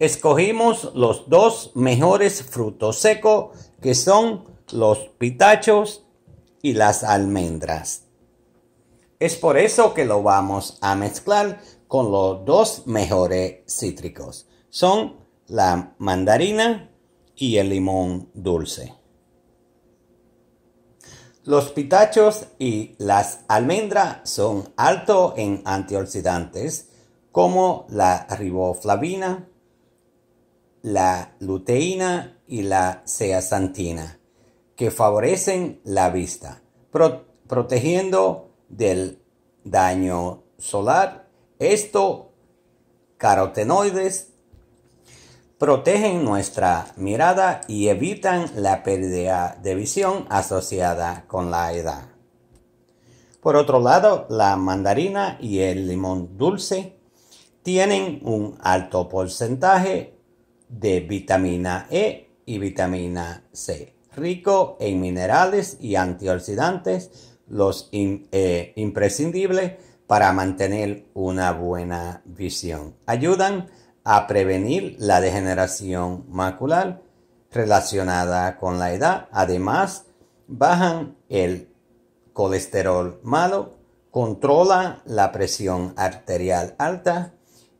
escogimos los dos mejores frutos secos que son los pitachos y las almendras. Es por eso que lo vamos a mezclar con los dos mejores cítricos. Son la mandarina y el limón dulce. Los pitachos y las almendras son altos en antioxidantes como la riboflavina, la luteína y la zeaxantina, que favorecen la vista, protegiendo del daño solar. estos carotenoides, protegen nuestra mirada y evitan la pérdida de visión asociada con la edad. Por otro lado, la mandarina y el limón dulce tienen un alto porcentaje de vitamina E y vitamina C, rico en minerales y antioxidantes, los eh, imprescindibles para mantener una buena visión. Ayudan a prevenir la degeneración macular relacionada con la edad. Además, bajan el colesterol malo, controlan la presión arterial alta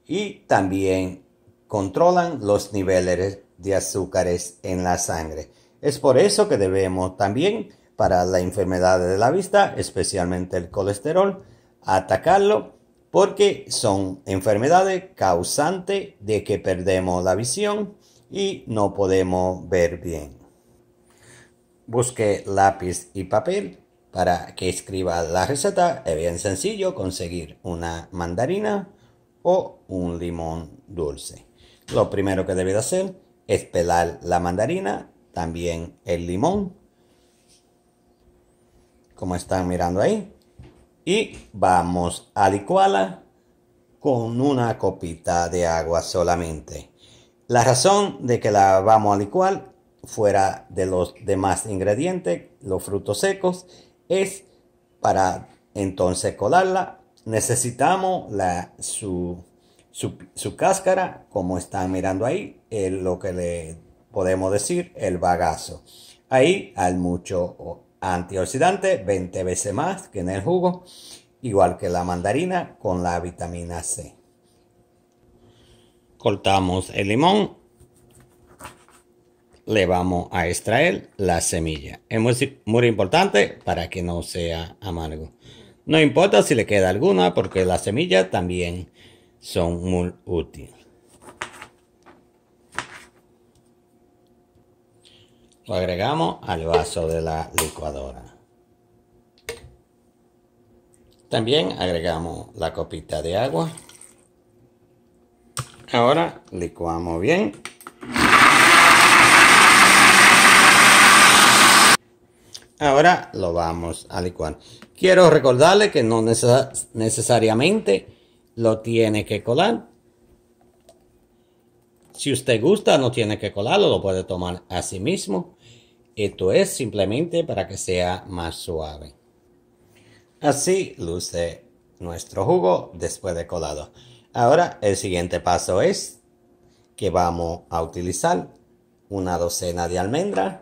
y también controlan los niveles de azúcares en la sangre. Es por eso que debemos también, para la enfermedad de la vista, especialmente el colesterol, atacarlo porque son enfermedades causantes de que perdemos la visión y no podemos ver bien. Busque lápiz y papel para que escriba la receta. Es bien sencillo conseguir una mandarina o un limón dulce. Lo primero que debes hacer es pelar la mandarina, también el limón, como están mirando ahí. Y vamos a licuarla con una copita de agua solamente. La razón de que la vamos a licuar fuera de los demás ingredientes, los frutos secos, es para entonces colarla necesitamos la, su su, cáscara, como están mirando ahí, es lo que le podemos decir el bagazo. Ahí hay mucho antioxidante, 20 veces más que en el jugo, igual que la mandarina con la vitamina C. Cortamos el limón, le vamos a extraer la semilla. Es muy, muy importante para que no sea amargo. No importa si le queda alguna porque la semilla también son muy útiles. Lo agregamos al vaso de la licuadora. También agregamos la copita de agua. Ahora licuamos bien. Ahora lo vamos a licuar. Quiero recordarle que no necesariamente lo tiene que colar. Si usted gusta, no tiene que colarlo, lo puede tomar así mismo. Esto es simplemente para que sea más suave. Así luce nuestro jugo después de colado. Ahora el siguiente paso es que vamos a utilizar una docena de almendras,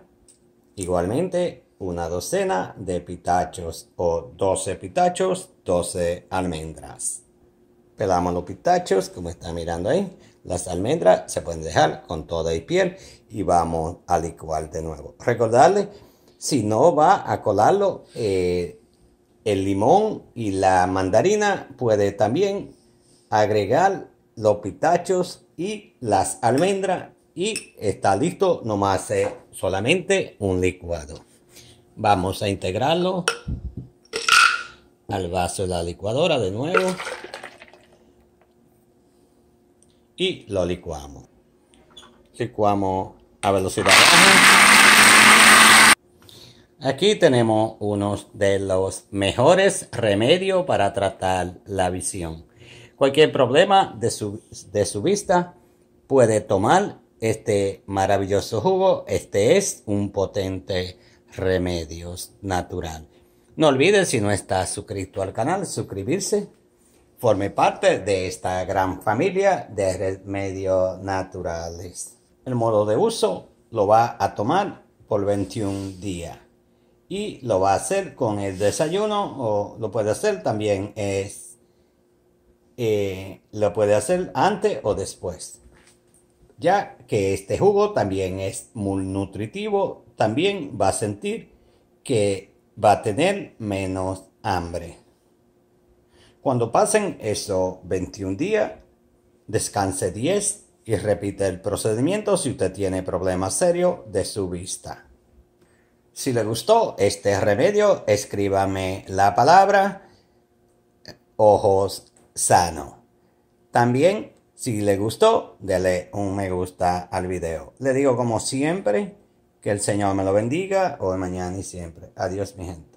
igualmente una docena de pitachos o 12 pitachos, 12 almendras. Pelamos los pitachos, como está mirando ahí. Las almendras se pueden dejar con toda y piel y vamos a licuar de nuevo. Recordarle, si no va a colarlo, eh, el limón y la mandarina puede también agregar los pitachos y las almendras y está listo nomás eh, solamente un licuado. Vamos a integrarlo al vaso de la licuadora de nuevo y lo licuamos. Licuamos a velocidad baja. Aquí tenemos uno de los mejores remedios para tratar la visión. Cualquier problema de su, vista puede tomar este maravilloso jugo. Este es un potente remedio natural. No olvides, si no estás suscrito al canal, suscribirse Forme parte de esta gran familia de remedios naturales. El modo de uso lo va a tomar por 21 días y lo va a hacer con el desayuno o lo puede hacer también es eh, lo puede hacer antes o después ya que este jugo también es muy nutritivo también va a sentir que va a tener menos hambre cuando pasen esos 21 días, descanse 10 y repite el procedimiento si usted tiene problemas serios de su vista. Si le gustó este remedio, escríbame la palabra ojos sano. También, si le gustó, dele un me gusta al video. Le digo como siempre, que el Señor me lo bendiga hoy, mañana y siempre. Adiós, mi gente.